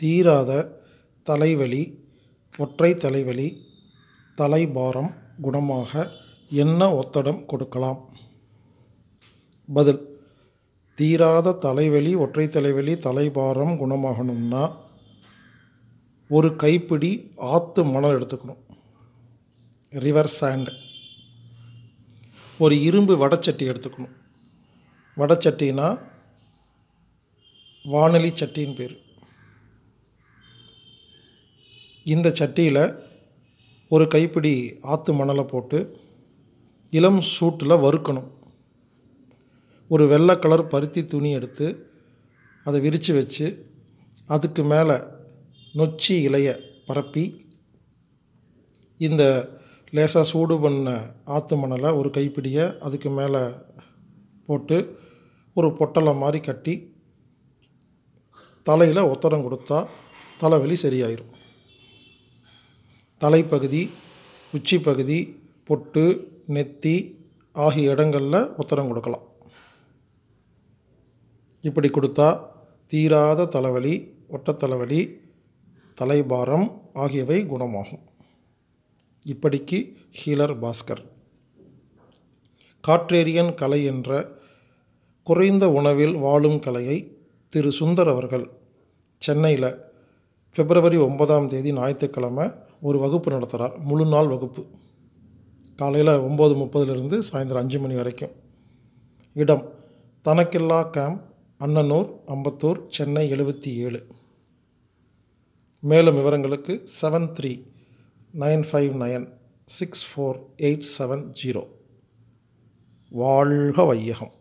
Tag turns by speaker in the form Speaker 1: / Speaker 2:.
Speaker 1: தீராத தலைவலி ஒற்றை தலைவலி தலைபாரம் குணமாக என்ன ஒத்தடம் கொடுக்கலாம் பதில் தீராத தலைவலி ஒற்றை தலைவலி தலைபாரம் குணமாகணும்னா ஒரு கைப்பிடி ஆற்று மணல் எடுத்துக்கணும் ரிவர் சாண்டு ஒரு இரும்பு வடச்சட்டி எடுத்துக்கணும் வடச்சட்டினா வானொலி சட்டின்னு பேர் இந்த சட்டியில் ஒரு கைப்பிடி ஆற்று மணலை போட்டு இளம் சூட்டில் வறுக்கணும் ஒரு வெள்ளை கலர் பருத்தி துணி எடுத்து அதை விரித்து வச்சு அதுக்கு மேலே நொச்சி இலையை பரப்பி இந்த லேசாக சூடு பண்ண ஆற்று மணலை ஒரு கைப்பிடியை அதுக்கு மேலே போட்டு ஒரு பொட்டலை மாதிரி கட்டி தலையில் ஒத்தரம் கொடுத்தா தலைவலி சரியாயிரும் தலைப்பகுதி உச்சி பகுதி பொட்டு நெத்தி ஆகிய இடங்களில் உத்தரம் கொடுக்கலாம் இப்படி கொடுத்தா தீராத தலைவலி ஒட்டத்தலைவலி தலைபாரம் ஆகியவை குணமாகும் இப்படிக்கு ஹீலர் பாஸ்கர் காற்றேரியன் கலை என்ற குறைந்த உணவில் வாழும் கலையை திரு சுந்தர் அவர்கள் சென்னையில் பிப்ரவரி ஒன்பதாம் தேதி ஞாயிற்றுக்கிழமை ஒரு வகுப்பு நடத்துகிறார் முழு நாள் வகுப்பு காலையில் ஒம்பது முப்பதுலேருந்து சாயந்தரம் அஞ்சு மணி வரைக்கும் இடம் தனக்கில்லா கேம்ப் அன்னனூர் அம்பத்தூர் சென்னை எழுபத்தி ஏழு மேலும் விவரங்களுக்கு seven three nine five nine six four eight seven zero வாழ்க வையகம்